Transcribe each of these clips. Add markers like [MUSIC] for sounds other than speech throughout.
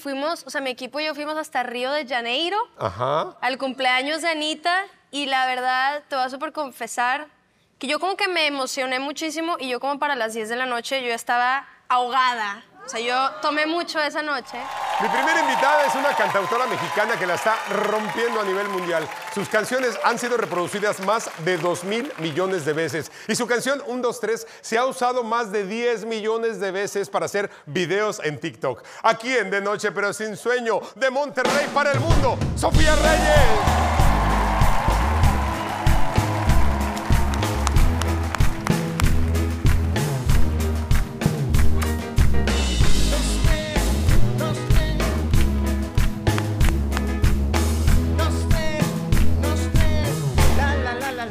Fuimos, o sea, mi equipo y yo fuimos hasta Río de Janeiro al cumpleaños de Anita y la verdad, te vas a confesar que yo como que me emocioné muchísimo y yo como para las 10 de la noche yo estaba ahogada. O sea, yo tomé mucho esa noche. Mi primera invitada es una cantautora mexicana que la está rompiendo a nivel mundial. Sus canciones han sido reproducidas más de 2 mil millones de veces. Y su canción 1, 2, 3 se ha usado más de 10 millones de veces para hacer videos en TikTok. Aquí en De Noche, pero sin sueño, de Monterrey para el mundo, Sofía Reyes.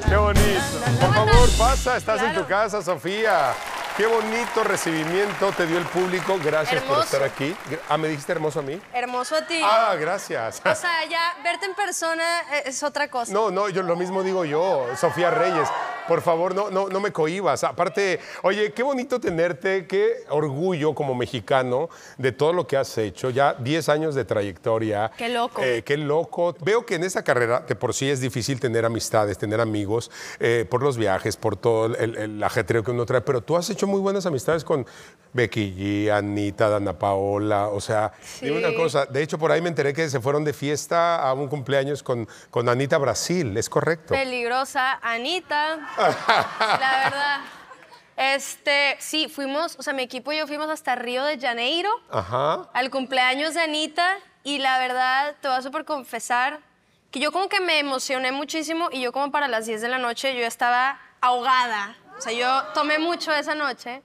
Qué bonito. Por favor, pasa, estás en tu casa, Sofía. Qué bonito recibimiento te dio el público. Gracias por estar aquí. Ah, ¿me dijiste hermoso a mí? Hermoso a ti. Ah, gracias. O sea, ya verte en persona eh, es otra cosa. No, no, yo lo mismo digo yo, Sofía Reyes. Por favor, no, no, no me cohibas. Aparte, oye, qué bonito tenerte, qué orgullo como mexicano de todo lo que has hecho. Ya 10 años de trayectoria. Qué loco. Eh, qué loco. Veo que en esta carrera, que por sí es difícil tener amistades, tener amigos, eh, por los viajes, por todo el, ajetreo que uno trae, pero tú has hecho muy buenas amistades con Becky G, Anita, Dana Paola. O sea, dime una cosa. De hecho, por ahí me enteré que se fueron de fiesta a un cumpleaños con, con Anita Brasil. ¿Es correcto? Peligrosa Anita. La verdad. Este, sí, fuimos, o sea, mi equipo y yo fuimos hasta Río de Janeiro al cumpleaños de Anita y la verdad, te voy a súper confesar que yo como que me emocioné muchísimo y yo como para las 10 de la noche yo estaba ahogada. O sea, yo tomé mucho esa noche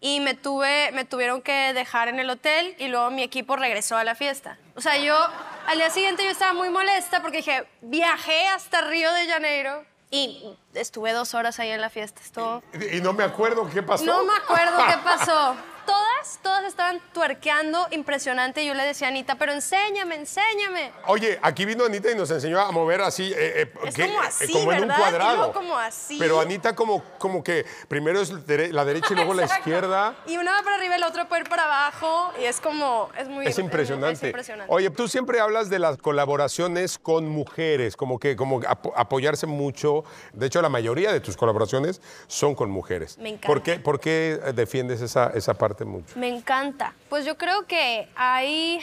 y me, tuve, me tuvieron que dejar en el hotel y luego mi equipo regresó a la fiesta. O sea, yo al día siguiente yo estaba muy molesta porque dije, viajé hasta Río de Janeiro y estuve dos horas ahí en la fiesta. Estuvo... Y, no me acuerdo qué pasó. No me acuerdo qué pasó. Todo [LAUGHS] todas, estaban tuerqueando impresionante. Yo le decía a Anita, pero enséñame, enséñame. Oye, aquí vino Anita y nos enseñó a mover así. Eh, eh, eh como así, en un cuadrado. Pero Anita como, como que primero es la derecha y luego la izquierda. Y una va para arriba y la otra puede ir para abajo. Y es como, es muy... Es impresionante. Oye, tú siempre hablas de las colaboraciones con mujeres, como que como apoyarse mucho. De hecho, la mayoría de tus colaboraciones son con mujeres. Me encanta. ¿Por qué, defiendes esa, esa parte mucho? Me encanta. Pues yo creo que hay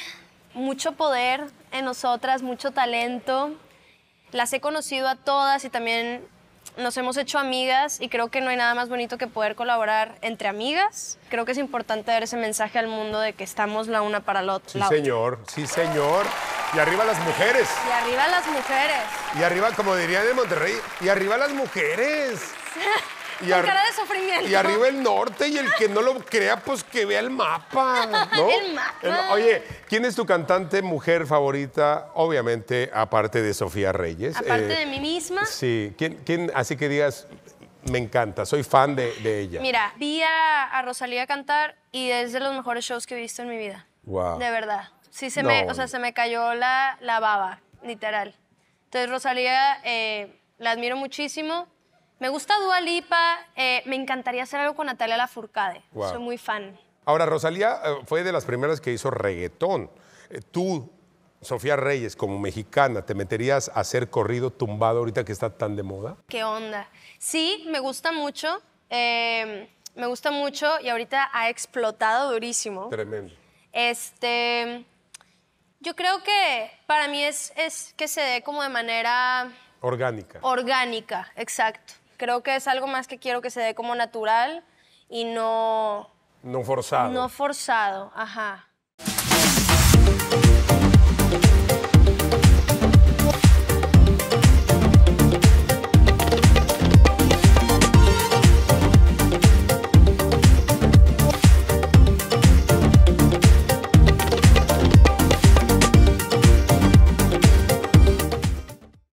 mucho poder en nosotras, mucho talento. Las he conocido a todas y también nos hemos hecho amigas y creo que no hay nada más bonito que poder colaborar entre amigas. Creo que es importante dar ese mensaje al mundo de que estamos la una para la otra. Sí, señor, sí, señor. Y arriba las mujeres. Y arriba las mujeres. Y arriba, como diría de Monterrey, y arriba las mujeres. [LAUGHS] Y, cara de sufrimiento. y arriba el norte, y el que no lo crea, pues que vea el mapa. [LAUGHS] el mapa. oye, ¿quién es tu cantante mujer favorita? Obviamente, aparte de Sofía Reyes. Aparte eh, de mí misma. Sí. ¿Quién, así que digas, me encanta, soy fan de, ella? Mira, vi a, Rosalía cantar y es de los mejores shows que he visto en mi vida. Wow. De verdad. Sí, se me, o sea, se me cayó la, la baba, literal. Entonces, Rosalía, eh, la admiro muchísimo. Me gusta Dua Lipa, eh, me encantaría hacer algo con Natalia Lafourcade. Soy muy fan. Ahora, Rosalía eh, fue de las primeras que hizo reggaetón. Eh, tú, Sofía Reyes, como mexicana, ¿te meterías a hacer corrido tumbado ahorita que está tan de moda? ¿Qué onda? Sí, me gusta mucho. Em, me gusta mucho y ahorita ha explotado durísimo. Tremendo. Este. Yo creo que para mí es, es que se dé como de manera. Orgánica. Orgánica, exacto. Creo que es algo más que quiero que se dé como natural y no... No forzado. No forzado, ajá.